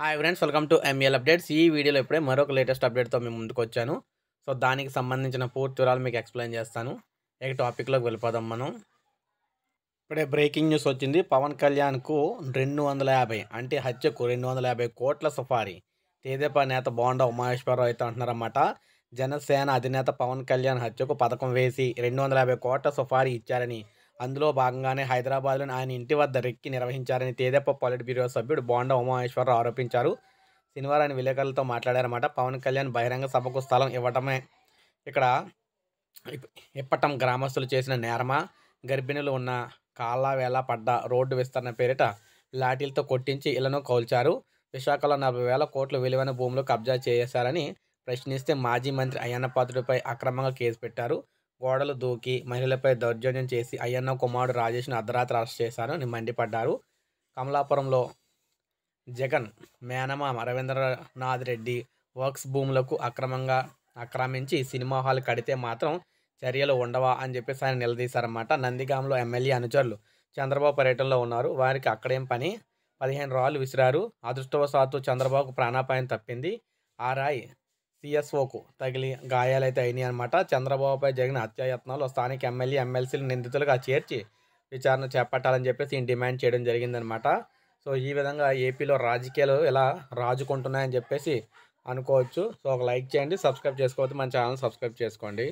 hi friends welcome to ML updates ఈ వీడియోలో ఇప్పుడే మరొక లేటెస్ట్ అప్డేట్తో మేము ముందుకు వచ్చాను సో దానికి సంబంధించిన పూర్తి వివరాలు మీకు ఎక్స్ప్లెయిన్ చేస్తాను ఇక టాపిక్లోకి వెళ్ళిపోదాం మనం ఇప్పుడే బ్రేకింగ్ న్యూస్ వచ్చింది పవన్ కళ్యాణ్కు రెండు వందల యాభై అంటే హత్యకు రెండు వందల యాభై కోట్ల సఫారీ తేదేపా నేత బోండా ఉమాయేశ్వరరావు అయితే అంటున్నారన్నమాట జనసేన అధినేత పవన్ కళ్యాణ్ హత్యకు పథకం వేసి రెండు వందల యాభై కోట్ల సుఫారీ ఇచ్చారని అందులో భాగంగానే హైదరాబాద్లోని ఆయన ఇంటి వద్ద రెక్కి నిర్వహించారని తేదెప్ప పాలిట్ బ్యూరో సభ్యుడు బోండా ఉమామేశ్వరరావు ఆరోపించారు శనివారం ఆయన విలేకరులతో మాట్లాడారన్నమాట పవన్ కళ్యాణ్ బహిరంగ సభకు స్థలం ఇవ్వటమే ఇక్కడ ఇప్పటం గ్రామస్తులు చేసిన నేరమ గర్భిణులు ఉన్న కాళ్ళ వేళ పడ్డ రోడ్డు విస్తరణ పేరిట లాఠీలతో కొట్టించి ఇళ్లను కౌల్చారు విశాఖలో నలభై వేల కోట్లు విలువైన భూములు కబ్జా చేశారని ప్రశ్నిస్తే మాజీ మంత్రి అయ్యన్నపాత్రుడిపై అక్రమంగా కేసు పెట్టారు గోడలు దూకి మహిళలపై దౌర్జన్యం చేసి అయ్యన్న కుమారుడు రాజేష్ను అర్ధరాత్రి అరెస్ట్ చేశారు అని మండిపడ్డారు కమలాపురంలో జగన్ మేనమామ రవీంద్రనాథ్ రెడ్డి వర్క్స్ భూములకు అక్రమంగా ఆక్రమించి సినిమా హాల్ కడితే మాత్రం చర్యలు ఉండవా అని చెప్పేసి ఆయన నిలదీశారన్నమాట నందిగాంలో ఎమ్మెల్యే అనుచరులు చంద్రబాబు పర్యటనలో ఉన్నారు వారికి అక్కడేం పని పదిహేను రాళ్ళు విసిరారు అదృష్టవశాత్తు చంద్రబాబుకు ప్రాణాపాయం తప్పింది ఆ రాయి సీఎస్ఓకు తగిలి గాయాలైతే అయినాయి అనమాట చంద్రబాబుపై జరిగిన హత్యాయత్నాలు స్థానిక ఎమ్మెల్యే ఎమ్మెల్సీలు నిందితులుగా చేర్చి విచారణ చేపట్టాలని చెప్పేసి ఈయన డిమాండ్ చేయడం జరిగిందనమాట సో ఈ విధంగా ఏపీలో రాజకీయాలు ఎలా రాజుకుంటున్నాయని చెప్పేసి అనుకోవచ్చు సో ఒక లైక్ చేయండి సబ్స్క్రైబ్ చేసుకోవచ్చు మన ఛానల్ సబ్స్క్రైబ్ చేసుకోండి